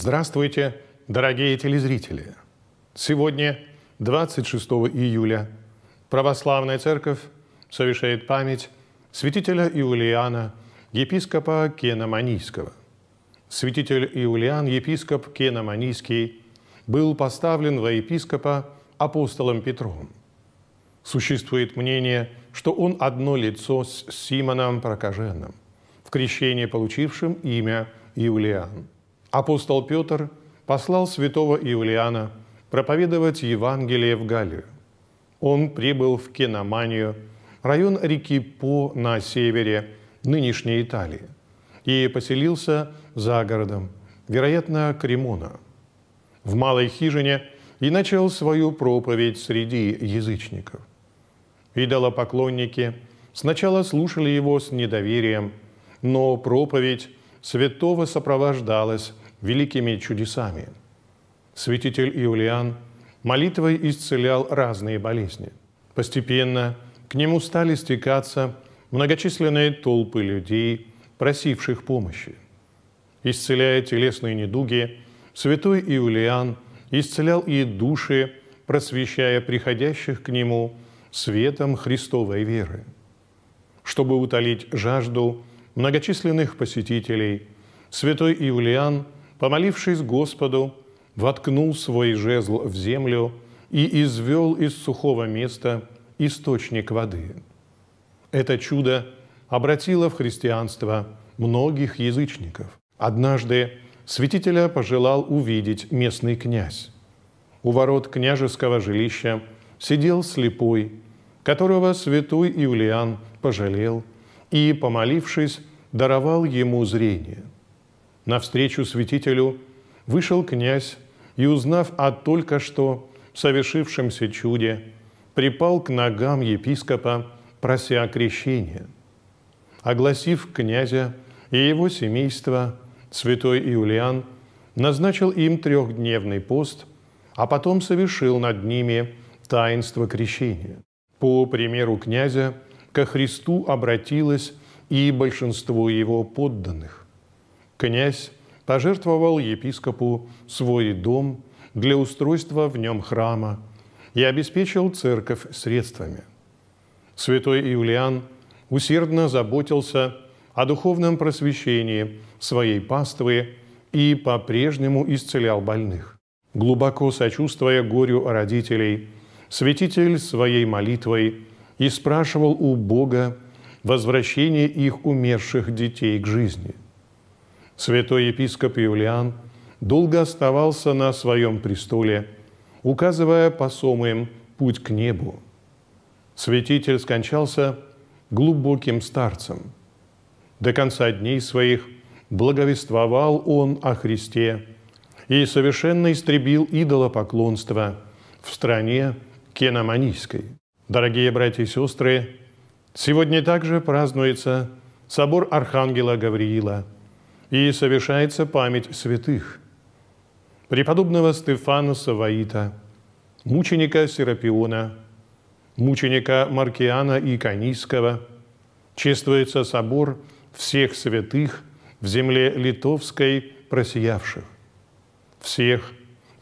Здравствуйте, дорогие телезрители! Сегодня, 26 июля, Православная Церковь совершает память святителя Иулиана, епископа Кеноманийского. Святитель Иулиан, епископ Кеноманийский, был поставлен во епископа апостолом Петром. Существует мнение, что он одно лицо с Симоном Прокаженным, в крещении получившим имя Иулиан – Апостол Петр послал святого Иулиана проповедовать Евангелие в Галлию. Он прибыл в Кеноманию, район реки По на севере нынешней Италии, и поселился за городом, вероятно, Кремона. В малой хижине и начал свою проповедь среди язычников. Идолопоклонники сначала слушали его с недоверием, но проповедь святого сопровождалось великими чудесами. Святитель Иулиан молитвой исцелял разные болезни. Постепенно к нему стали стекаться многочисленные толпы людей, просивших помощи. Исцеляя телесные недуги, святой Иулиан исцелял и души, просвещая приходящих к нему светом Христовой веры. Чтобы утолить жажду, многочисленных посетителей, святой Иулиан, помолившись Господу, воткнул свой жезл в землю и извел из сухого места источник воды. Это чудо обратило в христианство многих язычников. Однажды святителя пожелал увидеть местный князь. У ворот княжеского жилища сидел слепой, которого святой Иулиан пожалел – и, помолившись, даровал ему зрение. Навстречу святителю вышел князь и, узнав о только что совершившемся чуде, припал к ногам епископа, прося крещения. Огласив князя и его семейство, святой Иулиан назначил им трехдневный пост, а потом совершил над ними таинство крещения. По примеру князя – ко Христу обратилось и большинство его подданных. Князь пожертвовал епископу свой дом для устройства в нем храма и обеспечил церковь средствами. Святой Иулиан усердно заботился о духовном просвещении своей паствы и по-прежнему исцелял больных. Глубоко сочувствуя горю родителей, святитель своей молитвой – и спрашивал у Бога возвращение их умерших детей к жизни. Святой епископ Иулиан долго оставался на своем престоле, указывая посомым путь к небу. Святитель скончался глубоким старцем. До конца дней своих благовествовал он о Христе и совершенно истребил идолопоклонство в стране кеноманийской. Дорогие братья и сестры, сегодня также празднуется собор Архангела Гавриила и совершается память святых преподобного Стефана Саваита, мученика Серапиона, мученика Маркиана и Иконийского, чествуется собор всех святых в земле литовской просиявших, всех,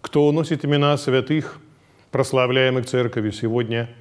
кто носит имена святых, прославляемых Церковью сегодня –